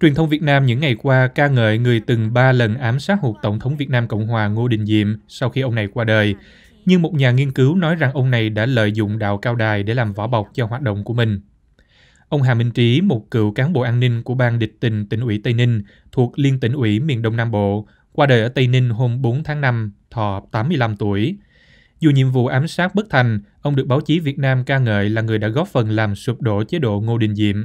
Truyền thông Việt Nam những ngày qua ca ngợi người từng ba lần ám sát hụt Tổng thống Việt Nam Cộng Hòa Ngô Đình Diệm sau khi ông này qua đời. Nhưng một nhà nghiên cứu nói rằng ông này đã lợi dụng đạo cao đài để làm vỏ bọc cho hoạt động của mình. Ông Hà Minh Trí, một cựu cán bộ an ninh của ban địch tình tỉnh ủy Tây Ninh thuộc Liên tỉnh ủy miền Đông Nam Bộ, qua đời ở Tây Ninh hôm 4 tháng 5, thọ 85 tuổi. Dù nhiệm vụ ám sát bất thành, ông được báo chí Việt Nam ca ngợi là người đã góp phần làm sụp đổ chế độ Ngô Đình Diệm.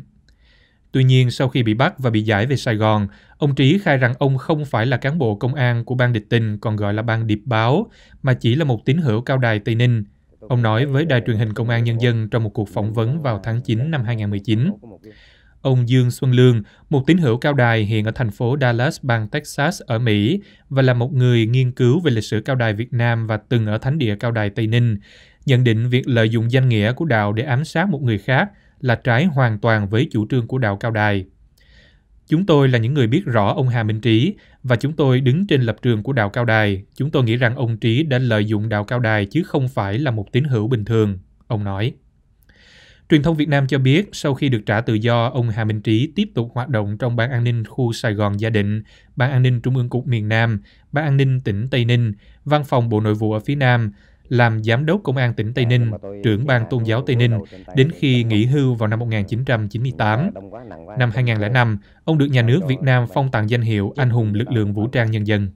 Tuy nhiên, sau khi bị bắt và bị giải về Sài Gòn, ông Trí khai rằng ông không phải là cán bộ công an của ban địch tình còn gọi là ban điệp báo, mà chỉ là một tín hữu cao đài Tây Ninh. Ông nói với đài truyền hình Công an Nhân dân trong một cuộc phỏng vấn vào tháng 9 năm 2019. Ông Dương Xuân Lương, một tín hữu cao đài hiện ở thành phố Dallas, bang Texas ở Mỹ và là một người nghiên cứu về lịch sử cao đài Việt Nam và từng ở thánh địa cao đài Tây Ninh, nhận định việc lợi dụng danh nghĩa của đạo để ám sát một người khác là trái hoàn toàn với chủ trương của đạo Cao Đài. Chúng tôi là những người biết rõ ông Hà Minh Trí và chúng tôi đứng trên lập trường của đạo Cao Đài. Chúng tôi nghĩ rằng ông Trí đã lợi dụng đạo Cao Đài chứ không phải là một tín hữu bình thường, ông nói. Truyền thông Việt Nam cho biết sau khi được trả tự do, ông Hà Minh Trí tiếp tục hoạt động trong Ban an ninh khu Sài Gòn Gia Định, Ban an ninh Trung ương Cục miền Nam, Ban an ninh tỉnh Tây Ninh, Văn phòng Bộ Nội vụ ở phía Nam, làm giám đốc công an tỉnh Tây dạ, Ninh, trưởng ban dạ, tôn giáo Tây Ninh đến khi nghỉ hưu vào năm 1998. Dạ, năm 2005, ông được nhà nước Việt Nam phong tặng danh hiệu Anh hùng lực lượng vũ trang nhân dân.